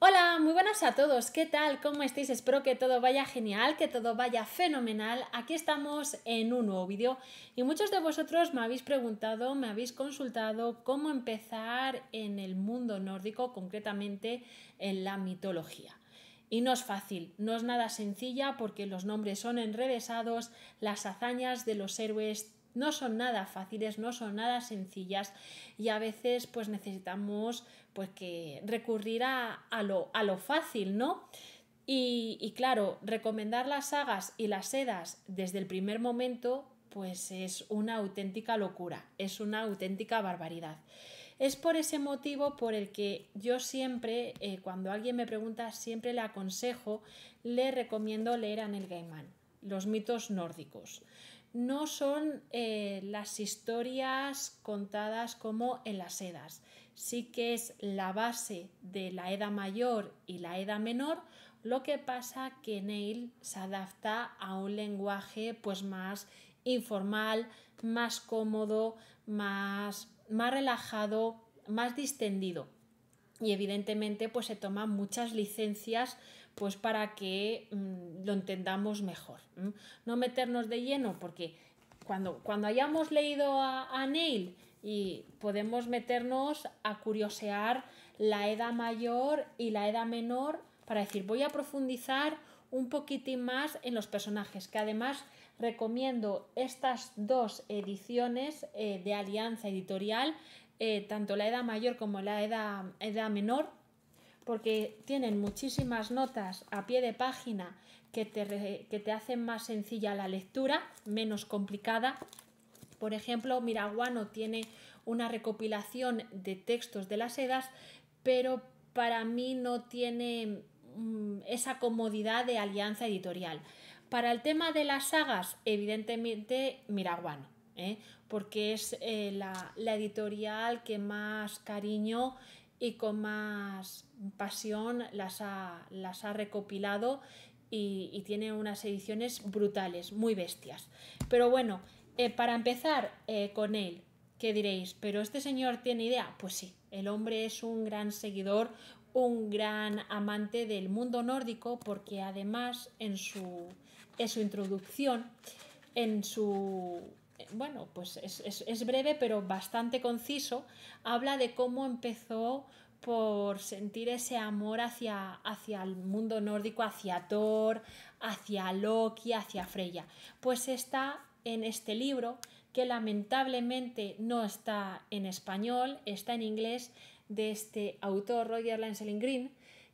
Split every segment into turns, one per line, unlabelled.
Hola, muy buenas a todos. ¿Qué tal? ¿Cómo estáis? Espero que todo vaya genial, que todo vaya fenomenal. Aquí estamos en un nuevo vídeo y muchos de vosotros me habéis preguntado, me habéis consultado cómo empezar en el mundo nórdico, concretamente en la mitología. Y no es fácil, no es nada sencilla porque los nombres son enrevesados, las hazañas de los héroes no son nada fáciles, no son nada sencillas y a veces pues necesitamos pues que recurrir a, lo, a lo, fácil, ¿no? Y, claro, recomendar las sagas y las sedas desde el primer momento pues es una auténtica locura, es una auténtica barbaridad. Es por ese motivo por el que yo siempre, eh, cuando alguien me pregunta, siempre le aconsejo, le recomiendo leer a Neil Gaiman, Los mitos nórdicos no son eh, las historias contadas como en las edas. Sí que es la base de la edad mayor y la edad menor, lo que pasa que Neil se adapta a un lenguaje pues más informal, más cómodo, más, más relajado, más distendido. Y evidentemente pues se toman muchas licencias pues para que mm, lo entendamos mejor. No meternos de lleno, porque cuando, cuando hayamos leído a, Neil y podemos meternos a curiosear la edad mayor y la edad menor para decir, voy a profundizar un poquitín más en los personajes, que además recomiendo estas dos ediciones eh, de Alianza Editorial, eh, tanto la edad mayor como la edad, edad menor, porque tienen muchísimas notas a pie de página que te, que te hacen más sencilla la lectura, menos complicada. Por ejemplo, Miraguano tiene una recopilación de textos de las Edas, pero para mí no tiene mm, esa comodidad de alianza editorial. Para el tema de las sagas, evidentemente Miraguano, ¿eh? porque es eh, la, la, editorial que más cariño y con más pasión las ha, las ha recopilado y, tiene unas ediciones brutales, muy bestias. Pero bueno, eh, para empezar eh, con él, ¿qué diréis? ¿Pero este señor tiene idea? Pues sí, el hombre es un gran seguidor, un gran amante del mundo nórdico, porque además en en su introducción, en su bueno, pues es, breve pero bastante conciso, habla de cómo empezó por sentir ese amor hacia, hacia, el mundo nórdico, hacia Thor, hacia Loki, hacia Freya. Pues está en este libro, que lamentablemente no está en español, está en inglés, de este autor Roger Lancelin Green,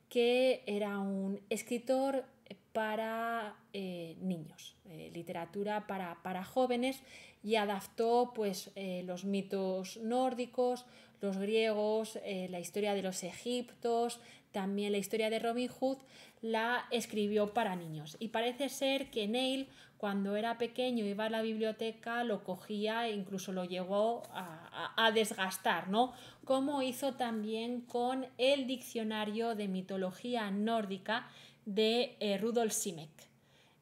que era un escritor para eh, niños, eh, literatura para, jóvenes y adaptó pues, eh, los mitos nórdicos, los griegos, la historia de los egiptos, también la historia de Robin Hood, la escribió para niños. Y parece ser que Neil, cuando era pequeño, iba a la biblioteca, lo cogía e incluso lo llegó a, a desgastar, ¿no? Como hizo también con el diccionario de mitología nórdica, de eh, Rudolf Simek.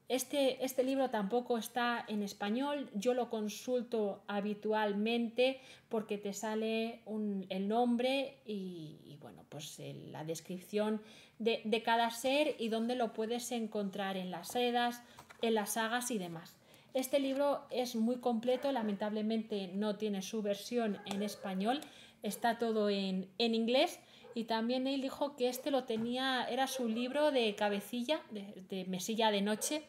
Este, este, libro tampoco está en español, yo lo consulto habitualmente porque te sale el nombre y, bueno, pues la descripción de, cada ser y dónde lo puedes encontrar en las sedas, en las sagas y demás. Este libro es muy completo, lamentablemente no tiene su versión en español, está todo en, en inglés y también él dijo que este lo tenía, era su libro de cabecilla, de, mesilla de noche,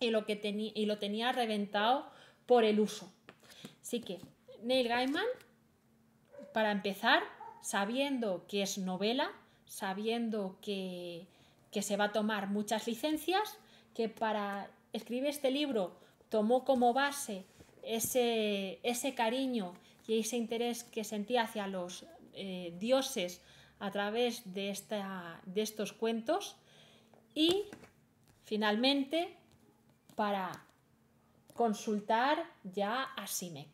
y lo, que y lo tenía reventado por el uso. Así que Neil Gaiman, para empezar, sabiendo que es novela, sabiendo que, que se va a tomar muchas licencias, que para escribir este libro tomó como base ese, ese cariño y ese interés que sentía hacia los eh, dioses a través de, esta, de estos cuentos y finalmente para consultar ya a Simek.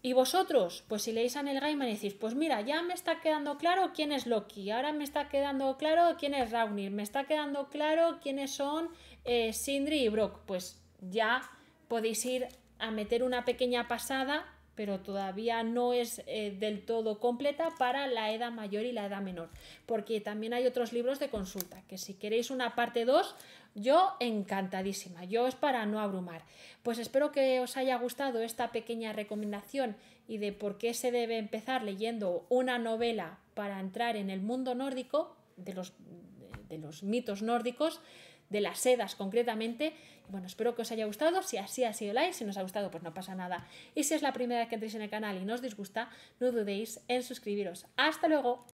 Y vosotros, pues si leéis a Neil Gaiman y decís, pues mira, ya me está quedando claro quién es Loki, ahora me está quedando claro quién es Raunir, me está quedando claro quiénes son eh, Sindri y Brock, pues ya podéis ir a meter una pequeña pasada pero todavía no es eh, del todo completa para la edad mayor y la edad menor, porque también hay otros libros de consulta, que si queréis una parte 2, yo encantadísima, yo es para no abrumar. Pues espero que os haya gustado esta pequeña recomendación y de por qué se debe empezar leyendo una novela para entrar en el mundo nórdico, de los, de los mitos nórdicos, de las sedas concretamente. Bueno, espero que os haya gustado. Si así ha sido like, si nos ha gustado, pues no pasa nada. Y si es la primera vez que entréis en el canal y no os disgusta, no dudéis en suscribiros. ¡Hasta luego!